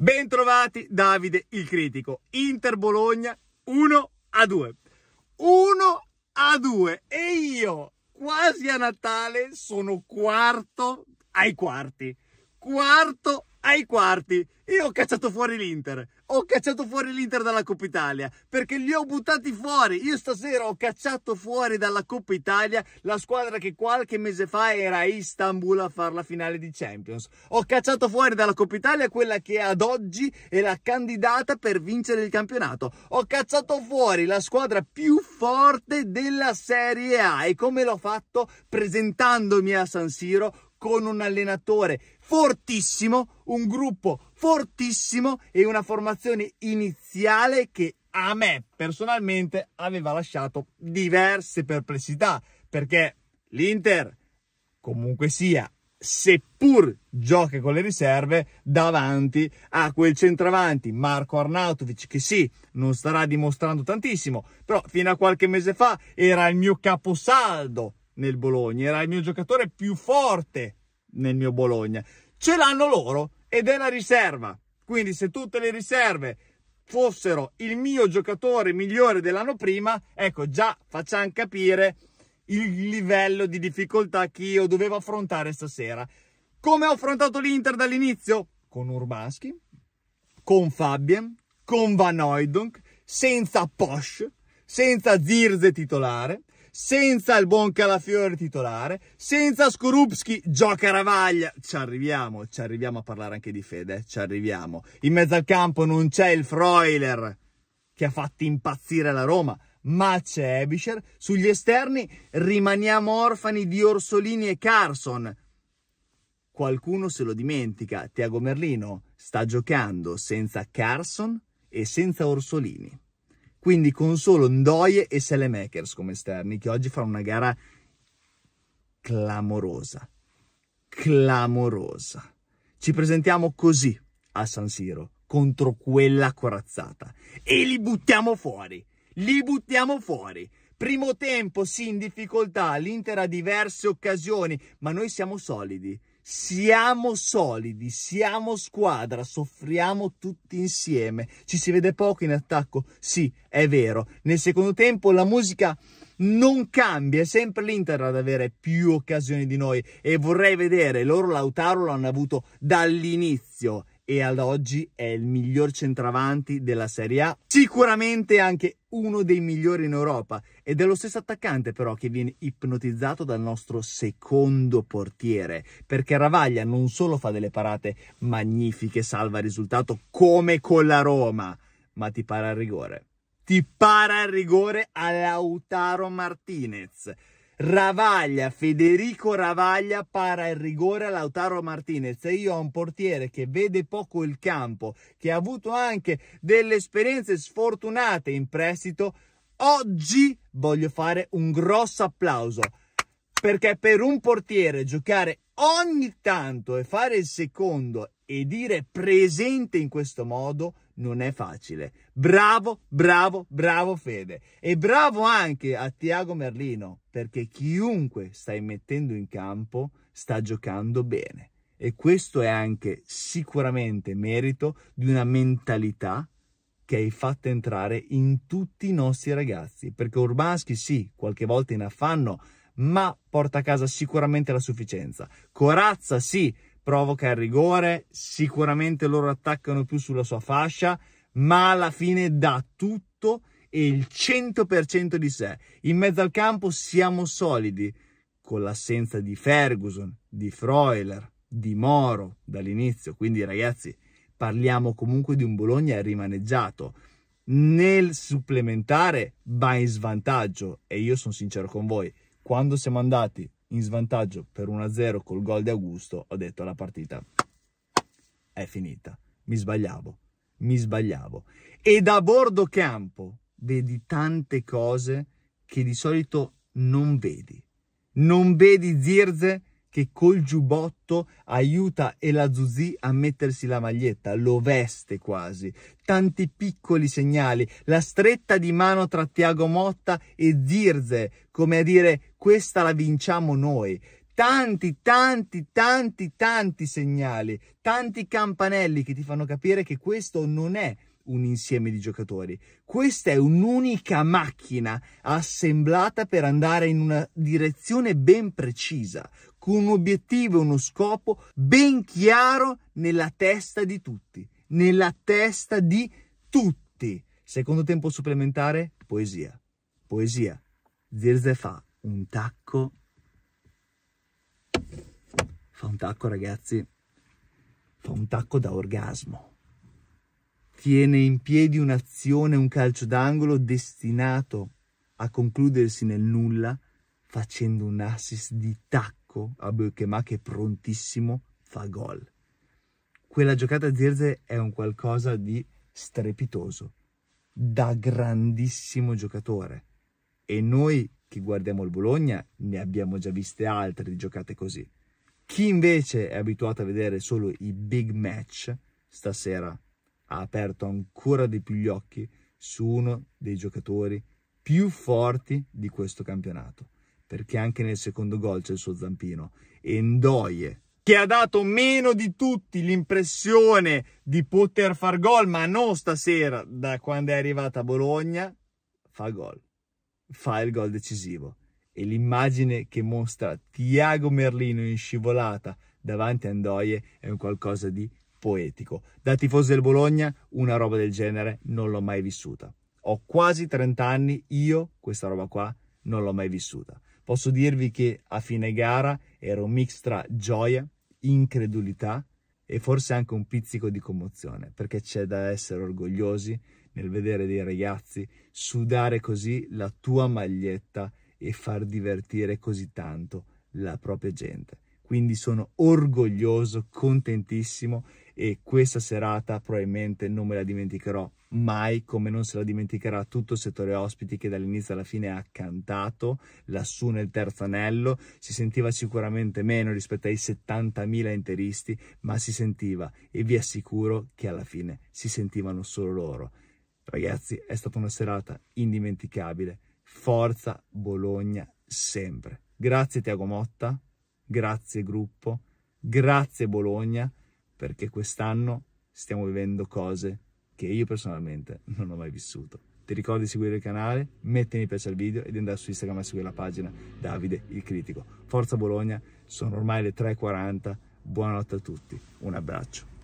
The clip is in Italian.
Bentrovati Davide il critico. Inter Bologna 1 a 2. 1 a 2 e io quasi a Natale sono quarto ai quarti. Quarto ai quarti. Io ho cacciato fuori l'Inter ho cacciato fuori l'Inter dalla Coppa Italia perché li ho buttati fuori. Io stasera ho cacciato fuori dalla Coppa Italia la squadra che qualche mese fa era a Istanbul a fare la finale di Champions. Ho cacciato fuori dalla Coppa Italia quella che ad oggi è la candidata per vincere il campionato. Ho cacciato fuori la squadra più forte della Serie A e come l'ho fatto presentandomi a San Siro con un allenatore fortissimo, un gruppo fortissimo e una formazione iniziale che a me personalmente aveva lasciato diverse perplessità perché l'Inter comunque sia seppur gioca con le riserve davanti a quel centravanti Marco Arnautovic che sì non starà dimostrando tantissimo però fino a qualche mese fa era il mio caposaldo nel Bologna era il mio giocatore più forte nel mio Bologna. Ce l'hanno loro ed è la riserva. Quindi se tutte le riserve fossero il mio giocatore migliore dell'anno prima, ecco già facciamo capire il livello di difficoltà che io dovevo affrontare stasera. Come ho affrontato l'Inter dall'inizio? Con Urbaschi, con Fabien, con Van Oydonk, senza Posch, senza Zirze titolare, senza il buon Calafiore titolare, senza Skorupski, gioca Ravaglia. Ci arriviamo, ci arriviamo a parlare anche di fede, ci arriviamo. In mezzo al campo non c'è il Freuler che ha fatto impazzire la Roma, ma c'è Ebischer. Sugli esterni rimaniamo orfani di Orsolini e Carson. Qualcuno se lo dimentica, Tiago Merlino sta giocando senza Carson e senza Orsolini quindi con solo Ndoye e Selemakers come esterni, che oggi fanno una gara clamorosa, clamorosa. Ci presentiamo così a San Siro, contro quella corazzata, e li buttiamo fuori, li buttiamo fuori. Primo tempo, sì, in difficoltà, l'Inter ha diverse occasioni, ma noi siamo solidi. Siamo solidi, siamo squadra, soffriamo tutti insieme. Ci si vede poco in attacco? Sì, è vero. Nel secondo tempo la musica non cambia, è sempre l'Inter ad avere più occasioni di noi e vorrei vedere loro Lautaro l'hanno avuto dall'inizio e ad oggi è il miglior centravanti della Serie A, sicuramente anche uno dei migliori in Europa ed è lo stesso attaccante però che viene ipnotizzato dal nostro secondo portiere perché Ravaglia non solo fa delle parate magnifiche, salva il risultato come con la Roma, ma ti para il rigore. Ti para il rigore a Lautaro Martinez Ravaglia, Federico Ravaglia para il rigore a Lautaro Martinez e io ho un portiere che vede poco il campo, che ha avuto anche delle esperienze sfortunate in prestito, oggi voglio fare un grosso applauso perché per un portiere giocare ogni tanto e fare il secondo e dire presente in questo modo non è facile. Bravo, bravo, bravo Fede. E bravo anche a Tiago Merlino, perché chiunque stai mettendo in campo sta giocando bene. E questo è anche sicuramente merito di una mentalità che hai fatto entrare in tutti i nostri ragazzi. Perché Urbanski sì, qualche volta in affanno, ma porta a casa sicuramente la sufficienza. Corazza sì, provoca il rigore, sicuramente loro attaccano più sulla sua fascia, ma alla fine dà tutto e il 100% di sé. In mezzo al campo siamo solidi, con l'assenza di Ferguson, di Freuler, di Moro dall'inizio, quindi ragazzi parliamo comunque di un Bologna rimaneggiato. Nel supplementare va in svantaggio e io sono sincero con voi, quando siamo andati in svantaggio per 1-0 col gol di Augusto, ho detto la partita è finita. Mi sbagliavo, mi sbagliavo. E da bordo campo vedi tante cose che di solito non vedi. Non vedi Zirze che col giubbotto aiuta Elazuzi a mettersi la maglietta, lo veste quasi. Tanti piccoli segnali, la stretta di mano tra Tiago Motta e Zirze, come a dire questa la vinciamo noi. Tanti, tanti, tanti, tanti segnali, tanti campanelli che ti fanno capire che questo non è un insieme di giocatori. Questa è un'unica macchina assemblata per andare in una direzione ben precisa, con un obiettivo e uno scopo ben chiaro nella testa di tutti. Nella testa di tutti. Secondo tempo supplementare, poesia. Poesia. Zirzefa un tacco fa un tacco ragazzi fa un tacco da orgasmo tiene in piedi un'azione un calcio d'angolo destinato a concludersi nel nulla facendo un assist di tacco a Bökema che prontissimo fa gol quella giocata a Zirze è un qualcosa di strepitoso da grandissimo giocatore e noi chi guardiamo il Bologna ne abbiamo già viste altre di giocate così. Chi invece è abituato a vedere solo i big match, stasera ha aperto ancora di più gli occhi su uno dei giocatori più forti di questo campionato. Perché anche nel secondo gol c'è il suo zampino. Endoie, che ha dato meno di tutti l'impressione di poter far gol, ma non stasera, da quando è arrivata a Bologna, fa gol fa il gol decisivo e l'immagine che mostra Tiago Merlino in scivolata davanti a Andoie è un qualcosa di poetico. Da tifoso del Bologna una roba del genere non l'ho mai vissuta. Ho quasi 30 anni, io questa roba qua non l'ho mai vissuta. Posso dirvi che a fine gara ero un mix tra gioia, incredulità e forse anche un pizzico di commozione, perché c'è da essere orgogliosi nel vedere dei ragazzi sudare così la tua maglietta e far divertire così tanto la propria gente. Quindi sono orgoglioso, contentissimo e questa serata probabilmente non me la dimenticherò mai come non se la dimenticherà tutto il settore ospiti che dall'inizio alla fine ha cantato lassù nel terzo anello si sentiva sicuramente meno rispetto ai 70.000 interisti ma si sentiva e vi assicuro che alla fine si sentivano solo loro Ragazzi, è stata una serata indimenticabile. Forza Bologna sempre. Grazie Tiago Motta, grazie gruppo, grazie Bologna, perché quest'anno stiamo vivendo cose che io personalmente non ho mai vissuto. Ti ricordi di seguire il canale, metti mi piace al video e di andare su Instagram a seguire la pagina Davide il Critico. Forza Bologna, sono ormai le 3.40, buonanotte a tutti, un abbraccio.